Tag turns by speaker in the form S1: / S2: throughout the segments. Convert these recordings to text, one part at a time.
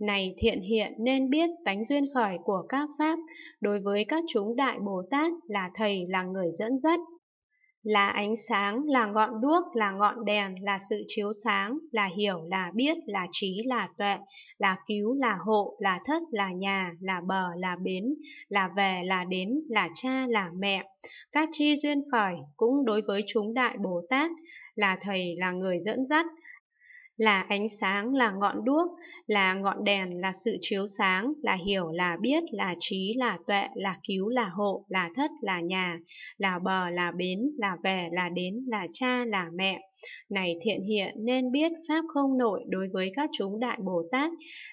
S1: Này thiện hiện nên biết tánh duyên khởi của các Pháp đối với các chúng Đại Bồ Tát là Thầy là người dẫn dắt. Là ánh sáng, là ngọn đuốc, là ngọn đèn, là sự chiếu sáng, là hiểu, là biết, là trí, là tuệ, là cứu, là hộ, là thất, là nhà, là bờ, là bến, là về, là đến, là cha, là mẹ. Các chi duyên khởi cũng đối với chúng Đại Bồ Tát là Thầy là người dẫn dắt, là ánh sáng là ngọn đuốc là ngọn đèn là sự chiếu sáng là hiểu là biết là trí là tuệ là cứu là hộ là thất là nhà là bờ là bến là về là đến là cha là mẹ này thiện hiện nên biết Pháp không nội đối với các chúng đại Bồ Tát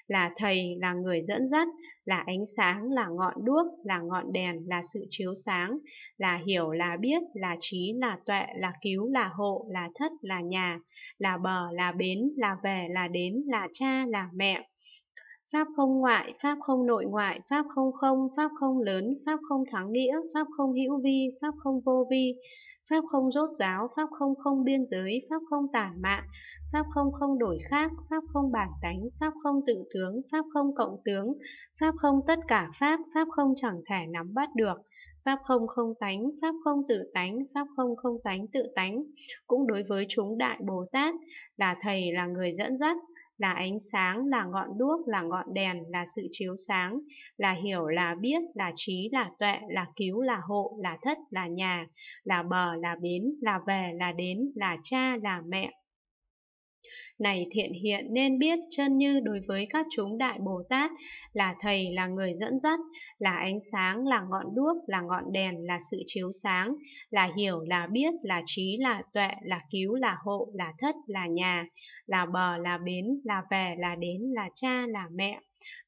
S1: là Thầy, là người dẫn dắt, là ánh sáng, là ngọn đuốc, là ngọn đèn, là sự chiếu sáng, là hiểu, là biết, là trí, là tuệ, là cứu, là hộ, là thất, là nhà, là bờ, là bến, là về, là đến, là cha, là mẹ Pháp không ngoại, Pháp không nội ngoại, Pháp không không, Pháp không lớn, Pháp không thắng nghĩa, Pháp không hữu vi, Pháp không vô vi, Pháp không rốt giáo, Pháp không không biên giới, Pháp không tản mạn, Pháp không không đổi khác, Pháp không bản tánh, Pháp không tự tướng, Pháp không cộng tướng, Pháp không tất cả Pháp, Pháp không chẳng thể nắm bắt được, Pháp không không tánh, Pháp không tự tánh, Pháp không không tánh tự tánh, cũng đối với chúng Đại Bồ Tát, là Thầy là người dẫn dắt, là ánh sáng, là ngọn đuốc, là ngọn đèn, là sự chiếu sáng, là hiểu, là biết, là trí, là tuệ, là cứu, là hộ, là thất, là nhà, là bờ, là bến, là về, là đến, là cha, là mẹ, này thiện hiện nên biết chân như đối với các chúng đại Bồ Tát là Thầy là người dẫn dắt, là ánh sáng, là ngọn đuốc, là ngọn đèn, là sự chiếu sáng, là hiểu, là biết, là trí, là tuệ, là cứu, là hộ, là thất, là nhà, là bờ, là bến, là về, là đến, là cha, là mẹ,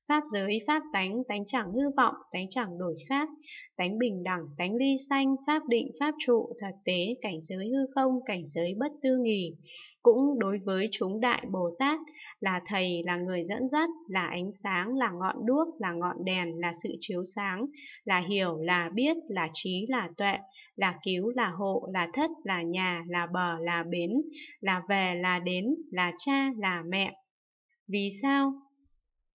S1: Pháp giới, pháp tánh, tánh chẳng hư vọng, tánh chẳng đổi khác, tánh bình đẳng, tánh ly sanh, pháp định, pháp trụ, thật tế, cảnh giới hư không, cảnh giới bất tư nghì. Cũng đối với chúng Đại Bồ Tát là Thầy, là người dẫn dắt, là ánh sáng, là ngọn đuốc, là ngọn đèn, là sự chiếu sáng, là hiểu, là biết, là trí, là tuệ, là cứu, là hộ, là thất, là nhà, là bờ, là bến, là về, là đến, là cha, là mẹ. Vì sao?